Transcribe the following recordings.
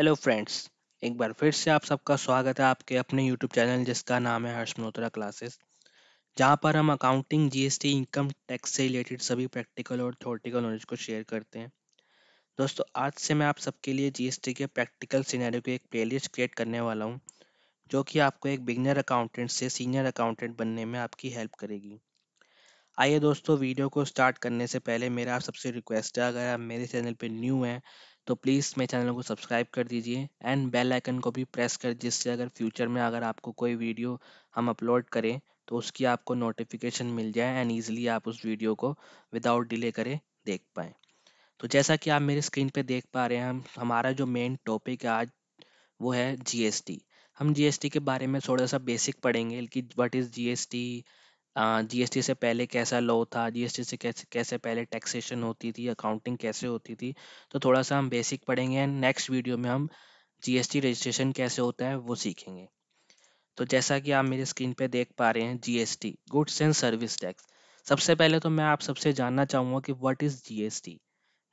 Hello friends एक बार फिर से आप सबका स्वागत है आपके अपने यूट्यूब चैनल जिसका नाम है हर्ष मनोत्रा क्लासेस जहां पर हम अकाउंटिंग जीएसटी इनकम टैक्स से रिलेटेड सभी प्रैक्टिकल और थोरटिकल नॉलेज को शेयर करते हैं दोस्तों आज से मैं आप सबके लिए जीएसटी के प्रैक्टिकल सीनारी को एक प्लेलिस्ट क्रिएट करने वाला हूँ जो कि आपको एक बिगनर अकाउंटेंट से सीनियर अकाउंटेंट बनने में आपकी हेल्प करेगी आइए दोस्तों वीडियो को स्टार्ट करने से पहले मेरा आप सबसे रिक्वेस्ट है अगर आप मेरे चैनल पर न्यू हैं तो प्लीज़ मेरे चैनल को सब्सक्राइब कर दीजिए एंड बेल आइकन को भी प्रेस कर जिससे अगर फ्यूचर में अगर आपको कोई वीडियो हम अपलोड करें तो उसकी आपको नोटिफिकेशन मिल जाए एंड ईजिली आप उस वीडियो को विदाउट डिले करें देख पाएँ तो जैसा कि आप मेरे स्क्रीन पर देख पा रहे हैं हम हमारा जो मेन टॉपिक है आज वो है जी हम जी के बारे में थोड़ा सा बेसिक पढ़ेंगे कि वट इज़ जी जीएसटी से पहले कैसा लॉ था जीएसटी से कैसे कैसे पहले टैक्सेशन होती थी अकाउंटिंग कैसे होती थी तो थोड़ा सा हम बेसिक पढ़ेंगे एंड नेक्स्ट वीडियो में हम जीएसटी रजिस्ट्रेशन कैसे होता है वो सीखेंगे तो जैसा कि आप मेरे स्क्रीन पे देख पा रहे हैं GST goods and service tax सबसे पहले तो मैं आप सबसे जानना चाहूँगा कि वट इज़ एस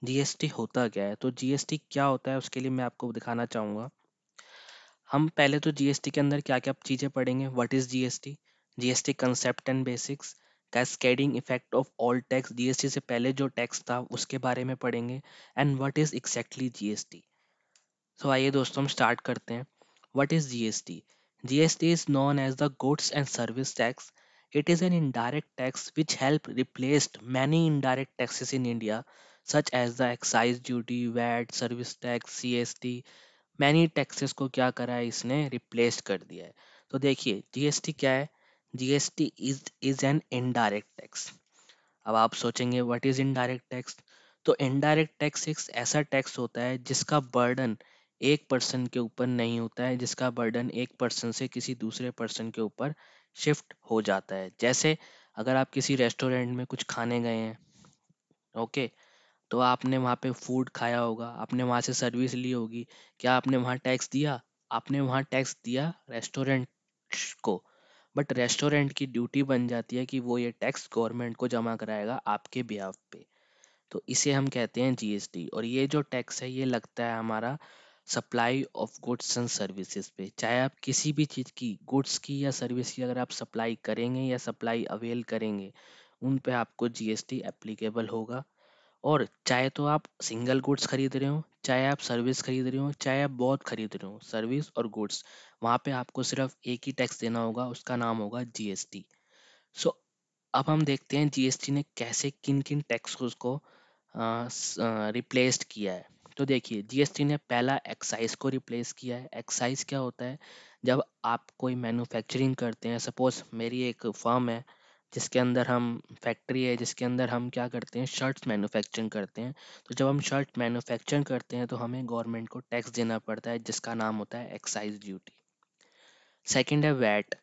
जीएसटी होता क्या है तो जीएसटी क्या होता है उसके लिए मैं आपको दिखाना चाहूँगा हम पहले तो जीएसटी के अंदर क्या क्या चीज़ें पढ़ेंगे what is GST GST concept and basics cascading effect of all tax GST से पहले जो टैक्स था उसके बारे में पढ़ेंगे and what is exactly GST so आइए दोस्तों हम स्टार्ट करते हैं what is GST GST is known as the goods and service tax it is it indirect tax which help replaced many indirect taxes in India such as the excise duty VAT service tax service S T many taxes को क्या करा है इसने replace कर दिया है तो देखिए जी एस टी क्या है GST is is an indirect tax अब आप सोचेंगे व्हाट इज इनडायरेक्ट टैक्स तो इनडायरेक्ट टैक्स एक ऐसा टैक्स होता है जिसका बर्डन एक पर्सन के ऊपर नहीं होता है जिसका बर्डन एक पर्सन से किसी दूसरे पर्सन के ऊपर शिफ्ट हो जाता है जैसे अगर आप किसी रेस्टोरेंट में कुछ खाने गए हैं ओके तो आपने वहाँ पे फूड खाया होगा आपने वहाँ से सर्विस ली होगी क्या आपने वहाँ टैक्स दिया आपने वहाँ टैक्स दिया रेस्टोरेंट को बट रेस्टोरेंट की ड्यूटी बन जाती है कि वो ये टैक्स गवर्नमेंट को जमा कराएगा आपके ब्याह पे तो इसे हम कहते हैं जीएसटी और ये जो टैक्स है ये लगता है हमारा supply of goods and services पे चाहे आप किसी भी चीज़ की गुड्स की या सर्विस की अगर आप सप्लाई करेंगे या सप्लाई अवेल करेंगे उन पे आपको जीएसटी एप्लीकेबल होगा और चाहे तो आप सिंगल गुड्स खरीद रहे हो चाहे आप सर्विस खरीद रहे हो चाहे आप बहुत खरीद रहे हो सर्विस और गुड्स वहाँ पे आपको सिर्फ एक ही टैक्स देना होगा उसका नाम होगा जीएसटी सो अब हम देखते हैं जीएसटी ने कैसे किन किन टैक्स को रिप्लेस्ड किया है तो देखिए जीएसटी ने पहला एक्साइज को रिप्लेस किया है एक्साइज क्या होता है जब आप कोई मैन्युफैक्चरिंग करते हैं सपोज मेरी एक फर्म है जिसके अंदर हम फैक्ट्री है जिसके अंदर हम क्या करते हैं शर्ट्स मैन्युफैक्चरिंग करते हैं तो जब हम शर्ट मैन्युफैक्चरिंग करते हैं तो हमें गवर्नमेंट को टैक्स देना पड़ता है जिसका नाम होता है एक्साइज ड्यूटी सेकेंड है वैट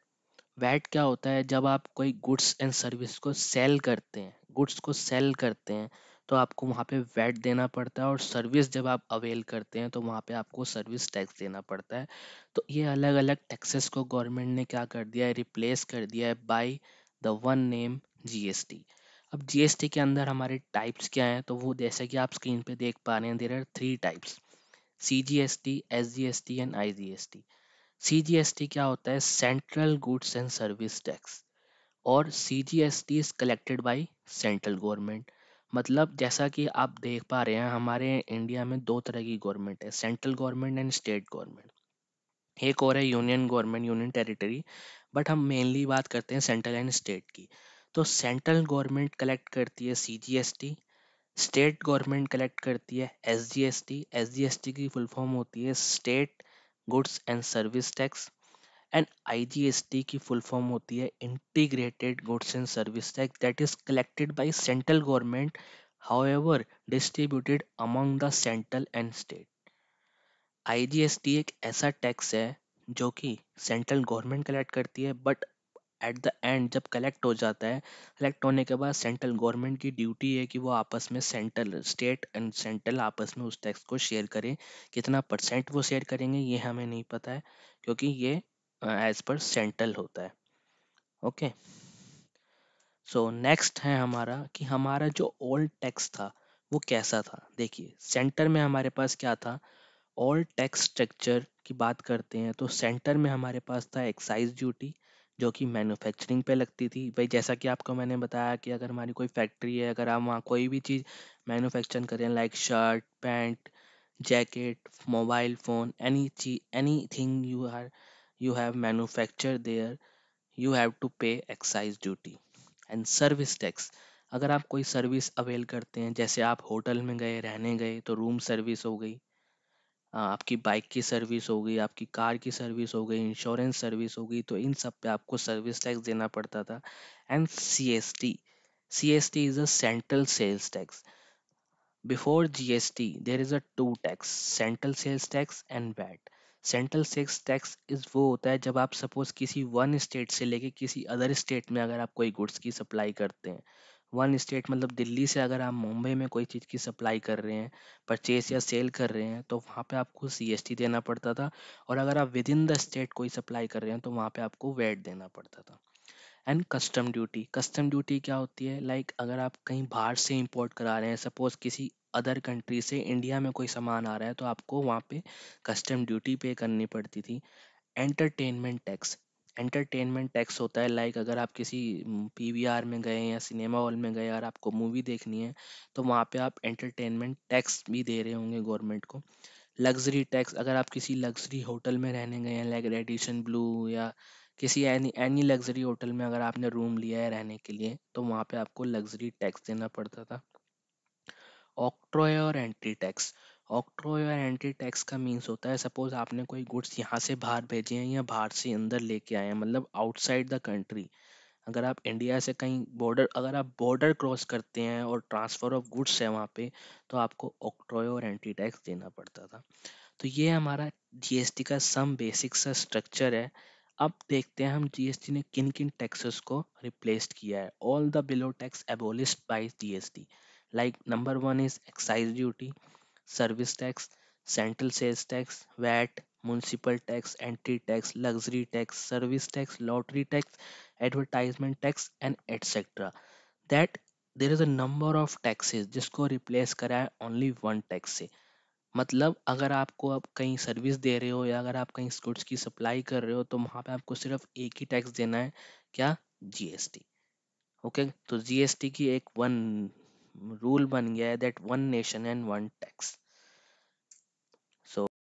वैट क्या होता है जब आप कोई गुड्स एंड सर्विस को सेल करते हैं गुड्स को सेल करते हैं तो आपको वहाँ पे वैट देना पड़ता है और सर्विस जब आप अवेल करते हैं तो वहाँ पे आपको सर्विस टैक्स देना पड़ता है तो ये अलग अलग टैक्सेस को गवर्नमेंट ने क्या कर दिया है रिप्लेस कर दिया है by the one name GST अब जीएसटी के अंदर हमारे टाइप्स क्या हैं तो वो जैसे कि आप स्क्रीन पे देख पा रहे हैं there are three types C G S T S G S T and I G S T C G S T क्या होता है central goods and service tax और C G S T is collected by central government मतलब जैसा कि आप देख पा रहे हैं हमारे इंडिया में दो तरह की गवर्नमेंट है central government and state government एक और है union government union territory but हम मेनली बात करते हैं सेंट्रल एंड स्टेट की तो सेंट्रल गवर्नमेंट कलेक्ट करती है C G S T state government collect करती है S G S T S G S T की फुल फॉर्म होती है state goods and service tax and I G S T की फुल फॉर्म होती है integrated goods and service tax that is collected by central government however distributed however central and state I G S T एक ऐसा tax है जो कि central government collect करती है बट एट द एंड जब कलेक्ट हो जाता है कलेक्ट होने के बाद सेंट्रल गवर्नमेंट की ड्यूटी है कि वो आपस में सेंट्रल स्टेट एंड सेंट्रल आपस में उस टैक्स को शेयर करें कितना परसेंट वो शेयर करेंगे ये हमें नहीं पता है क्योंकि ये एज पर सेंट्रल होता है ओके सो नेक्स्ट है हमारा कि हमारा जो ओल्ड टैक्स था वो कैसा था देखिए सेंटर में हमारे पास क्या था और टैक्स स्ट्रक्चर की बात करते हैं तो सेंटर में हमारे पास था एक्साइज ड्यूटी जो कि मैन्युफैक्चरिंग पे लगती थी भाई जैसा कि आपको मैंने बताया कि अगर हमारी कोई फैक्ट्री है अगर आप वहाँ कोई भी चीज़ मैन्युफैक्चर करें like shirt pant jacket mobile phone any चीज any thing you are you have manufacture there you have to pay excise duty and service tax अगर आप कोई सर्विस अवेल करते हैं जैसे आप होटल में गए रहने गए तो रूम सर्विस हो गई आपकी बाइक की सर्विस हो गई, आपकी कार की सर्विस हो गई, इंश्योरेंस सर्विस हो गई, तो इन सब पे आपको सर्विस टैक्स देना पड़ता था and C C S T S T is a central sales tax. Before G S T there is a two tax central sales tax and VAT central sales tax is वो होता है जब आप suppose किसी one state से लेके किसी other state में अगर आप कोई गुड्स की सप्लाई करते हैं वन स्टेट मतलब दिल्ली से अगर आप मुंबई में कोई चीज़ की सप्लाई कर रहे हैं परचेज या सेल कर रहे हैं तो वहाँ पे आपको सीएसटी देना पड़ता था और अगर आप विद इन द स्टेट कोई सप्लाई कर रहे हैं तो वहाँ पे आपको वैट देना पड़ता था and custom duty custom duty क्या होती है लाइक like अगर आप कहीं बाहर से इम्पोर्ट करा रहे हैं सपोज़ किसी अदर कंट्री से इंडिया में कोई सामान आ रहा है तो आपको वहाँ पे कस्टम ड्यूटी पे करनी पड़ती थी एंटरटेनमेंट टैक्स एंटरटेनमेंट टैक्स होता है लाइक अगर आप किसी पीवीआर में गए या सिनेमा हॉल में गए और आपको मूवी देखनी है तो वहाँ पे आप एंटरटेनमेंट टैक्स भी दे रहे होंगे गवर्नमेंट को लग्जरी टैक्स अगर आप किसी लग्जरी होटल में रहने गए हैं लाइक रेडिशन ब्लू या किसी एनी एनी लग्जरी होटल में अगर आपने रूम लिया है रहने के लिए तो वहाँ पे आपको लग्जरी टैक्स देना पड़ता था ऑक्ट्रॉय और एंट्री टैक्स ऑक्ट्रो या एंट्री टैक्स का मीन्स होता है सपोज आपने कोई गुड्स यहाँ से बाहर भेजे हैं या बाहर से अंदर लेके आए हैं मतलब आउटसाइड द कंट्री अगर आप इंडिया से कहीं बॉर्डर अगर आप बॉर्डर क्रॉस करते हैं और ट्रांसफ़र ऑफ गुड्स है वहाँ पे तो आपको ऑक्ट्रोय और एंटी टैक्स देना पड़ता था तो ये हमारा जीएसटी का सम बेसिक सा स्ट्रक्चर है अब देखते हैं हम जीएसटी ने किन किन टैक्सेस को रिप्लेस किया है all the below tax abolished by G like number one is excise duty service tax central sales tax VAT municipal tax entry tax luxury tax service tax lottery tax advertisement tax and etcetera that there is a number of taxes जिसको replace करा है only one tax से मतलब अगर आपको आप कहीं service दे रहे हो या अगर आप कहीं गुड्स की सप्लाई कर रहे हो तो वहाँ पे आपको सिर्फ एक ही टैक्स देना है क्या जीएसटी ओके okay? तो जीएसटी की एक वन रूल बन गया है that one nation and one tax